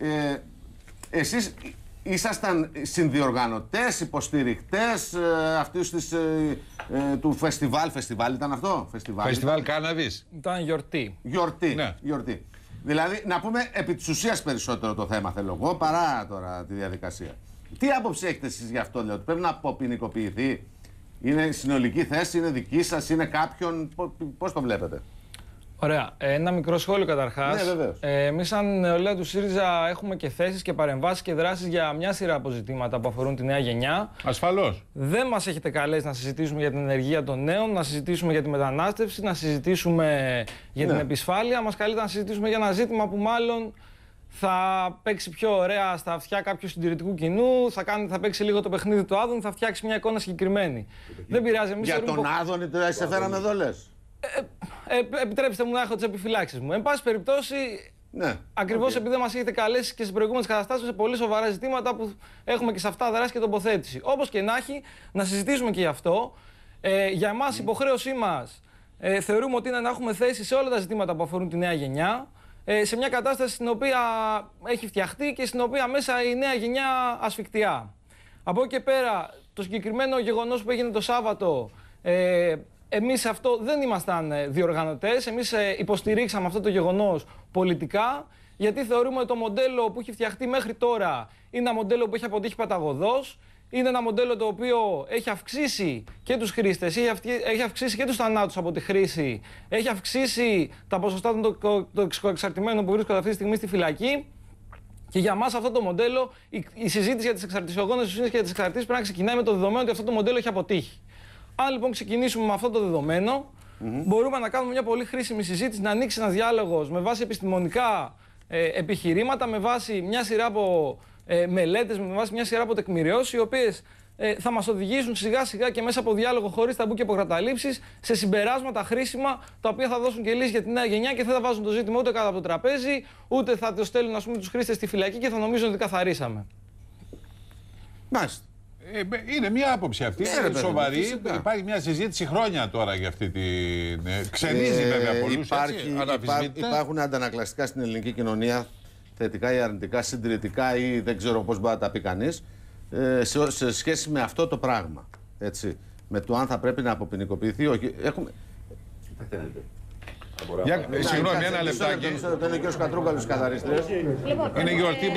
Ε, εσείς ήσασταν συνδιοργανωτές, υποστηρικτές ε, ε, ε, του φεστιβάλ. Φεστιβάλ ήταν αυτό? Φεστιβάλ, φεστιβάλ κάναβης. Ήταν γιορτή. Γιορτή. Ναι. γιορτή. Δηλαδή, να πούμε επί της ουσίας περισσότερο το θέμα θέλω εγώ, παρά τώρα τη διαδικασία. Τι άποψη έχετε εσείς γι' αυτό, λέω, ότι πρέπει να αποποινικοποιηθεί. Είναι συνολική θέση, είναι δική σας, είναι κάποιον, πώς το βλέπετε. Ωραία. Ε, ένα μικρό σχόλιο καταρχάς. Ναι, βεβαίως. Ε, Εμείς, σαν νεολαία του ΣΥΡΙΖΑ, έχουμε και θέσεις και παρεμβάσεις και δράσεις για μια σειρά αποζητήματα που αφορούν τη νέα γενιά. Ασφαλώς. Δεν μας έχετε καλέσει να συζητήσουμε για την ενεργεία των νέων, να συζητήσουμε για τη μετανάστευση, να συζητήσουμε για την ναι. επισφάλεια. Μας καλείτε να συζητήσουμε για ένα ζήτημα που μάλλον θα παίξει πιο ωραία στα αυτιά κάποιου συντηρητικού κοινού, θα, κάνει, θα παίξει λίγο το παιχνίδι του Άδων, θα φτιάξει μια εικόνα συγκεκριμένη. Δεν πειράζει. Εμείς για τον Άδων, ε, τώρα σε φέραμε εδώ, λες. Ε, επιτρέψτε μου να έχω τις επιφυλάξεις μου. Εν πάση περιπτώσει, ναι. Ακριβώς επειδή μας έχετε καλέσει και σε προηγούμενε καταστάσει σε πολύ σοβαρά ζητήματα που έχουμε και σε αυτά δράση και τοποθέτηση. Όπως και να έχει, να συζητήσουμε και γι' αυτό. Ε, για εμάς, ναι. υποχρέωσή μας ε, θεωρούμε ότι είναι να έχουμε θέση σε όλα τα ζητήματα που αφορούν τη νέα γενιά. Ε, σε μια κατάσταση στην οποία έχει φτιαχτεί και στην οποία μέσα η νέα γενιά ασφικτιά. Από εκεί και πέρα, το συγκεκριμένο γεγονός που έγινε το Σάββατο. Ε, Εμείς αυτό δεν ήμασταν ε, διοργανωτές. Εμείς ε, υποστηρίξαμε αυτό το γεγονός πολιτικά, γιατί θεωρούμε ότι το μοντέλο που έχει φτιαχτεί μέχρι τώρα είναι ένα μοντέλο που έχει αποτύχει παταγωδός. Είναι ένα μοντέλο το οποίο έχει αυξήσει και τους χρήστες, έχει αυξήσει και τους θανάτους από τη χρήση, έχει αυξήσει τα ποσοστά των εξαρτημένων που βρίσκονται αυτή τη στιγμή στη φυλακή. Και για μας αυτό το μοντέλο, η συζήτηση για τις εξαρτησιογόνες ουσίε και για τις εξαρτήσεις πρέπει να ξεκινάει με το δεδομένο ότι αυτό το μοντέλο έχει αποτύχει. Αν λοιπόν ξεκινήσουμε με αυτό το δεδομενο μπορούμε να κάνουμε μια πολύ χρήσιμη συζήτηση, να ανοίξει ένας διάλογος με βάση επιστημονικά ε, επιχειρήματα, με βάση μια σειρά από ε, μελέτες, με βάση μια σειρά από τεκμηριώσεις, οι οποίες ε, θα μας οδηγήσουν σιγά σιγά και μέσα από διάλογο χωρίς ταμπού και αποκαταλήψει, σε συμπεράσματα χρήσιμα, τα οποία θα δώσουν και λύσει για τη νέα γενιά και δεν θα βάζουν το ζήτημα ούτε κάτω από το τραπέζι, ούτε θα το στέλνουν τους χρήστες στη φυλακή και θα νομίζουν ότι καθαρίσαμε. Μάλιστα. Ε, είναι μια άποψη αυτή. Ναι, είναι σοβαρή. Υπάρχει μια συζήτηση χρόνια τώρα για αυτή την. Ναι, ξενίζει ε, βέβαια πολλούς. Υπάρχουν αντανακλαστικά στην ελληνική κοινωνία θετικά ή αρνητικά, συντηρητικά ή δεν ξέρω πώς μπορεί να τα πει κανείς. Ε, σε, σχέση με αυτό το πράγμα. Έτσι, με το αν θα πρέπει να αποποινικοποιηθεί. Όχι, έχουμε... Συγγνώμη, ένα λεπτάκι. Είναι ο λοιπόν, Είναι γιορτή.